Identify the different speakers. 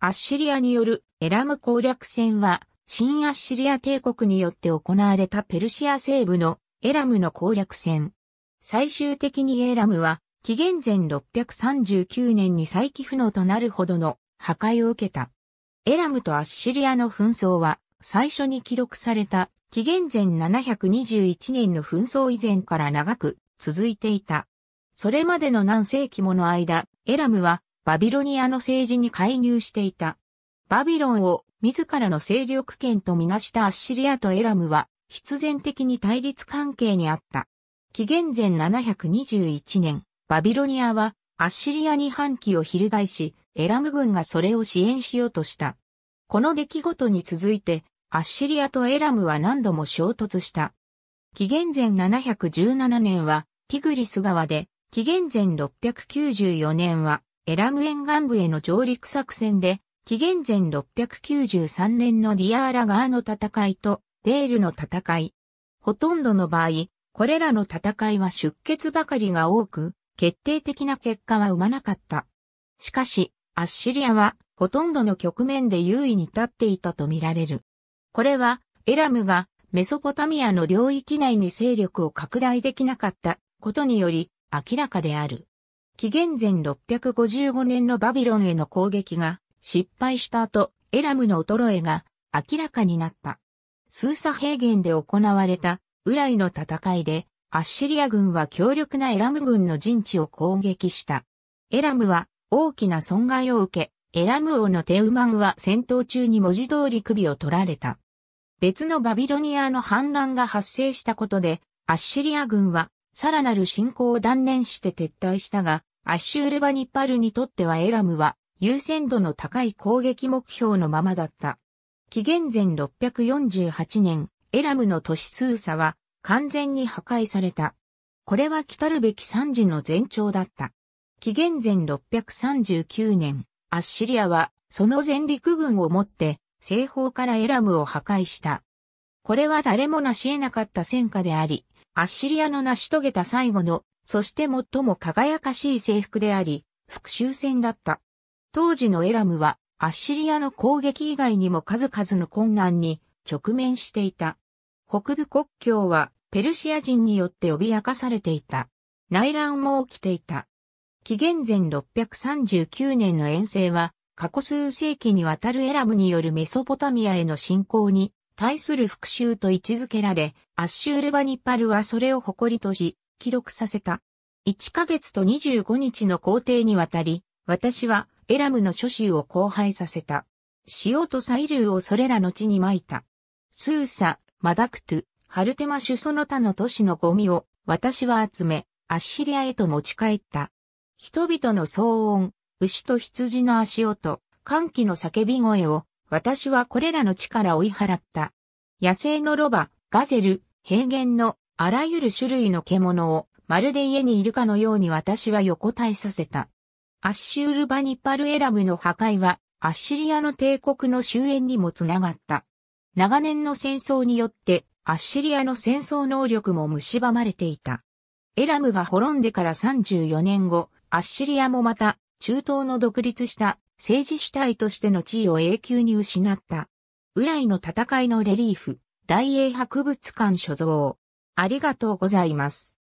Speaker 1: アッシリアによるエラム攻略戦は、新アッシリア帝国によって行われたペルシア西部のエラムの攻略戦。最終的にエラムは、紀元前639年に再起不能となるほどの破壊を受けた。エラムとアッシリアの紛争は、最初に記録された紀元前721年の紛争以前から長く続いていた。それまでの何世紀もの間、エラムはバビロニアの政治に介入していた。バビロンを自らの勢力圏とみなしたアッシリアとエラムは必然的に対立関係にあった。紀元前721年、バビロニアはアッシリアに反旗を翻し、エラム軍がそれを支援しようとした。この出来事に続いて、アッシリアとエラムは何度も衝突した。紀元前717年はティグリス川で、紀元前694年はエラム沿岸部への上陸作戦で、紀元前693年のディアーラーの戦いとデールの戦い。ほとんどの場合、これらの戦いは出血ばかりが多く、決定的な結果は生まなかった。しかし、アッシリアはほとんどの局面で優位に立っていたとみられる。これは、エラムがメソポタミアの領域内に勢力を拡大できなかったことにより明らかである。紀元前655年のバビロンへの攻撃が失敗した後、エラムの衰えが明らかになった。スーサ平原で行われたウライの戦いで、アッシリア軍は強力なエラム軍の陣地を攻撃した。エラムは大きな損害を受け、エラム王のテウマンは戦闘中に文字通り首を取られた。別のバビロニアの反乱が発生したことで、アッシリア軍はさらなる侵攻を断念して撤退したが、アッシュールバニッパルにとってはエラムは優先度の高い攻撃目標のままだった。紀元前648年、エラムの都市数差は完全に破壊された。これは来たるべき惨事の前兆だった。紀元前639年、アッシリアはその前陸軍をもって西方からエラムを破壊した。これは誰も成し得なかった戦果であり、アッシリアの成し遂げた最後のそして最も輝かしい制服であり、復讐戦だった。当時のエラムは、アッシリアの攻撃以外にも数々の困難に直面していた。北部国境はペルシア人によって脅かされていた。内乱も起きていた。紀元前639年の遠征は、過去数世紀にわたるエラムによるメソポタミアへの侵攻に対する復讐と位置づけられ、アッシュールバニパルはそれを誇りとし、記録させた。1ヶ月と25日の工程にわたり、私はエラムの諸州を荒廃させた。塩とサイルをそれらの地に撒いた。スーサ、マダクトゥ、ハルテマシュその他の都市のゴミを私は集め、アッシリアへと持ち帰った。人々の騒音、牛と羊の足音、歓喜の叫び声を、私はこれらの地から追い払った。野生のロバ、ガゼル、平原のあらゆる種類の獣を、まるで家にいるかのように私は横たえさせた。アッシュールバニパルエラムの破壊は、アッシリアの帝国の終焉にもつながった。長年の戦争によって、アッシリアの戦争能力も蝕まれていた。エラムが滅んでから34年後、アッシリアもまた、中東の独立した政治主体としての地位を永久に失った。ウライの戦いのレリーフ、大英博物館所蔵。ありがとうございます。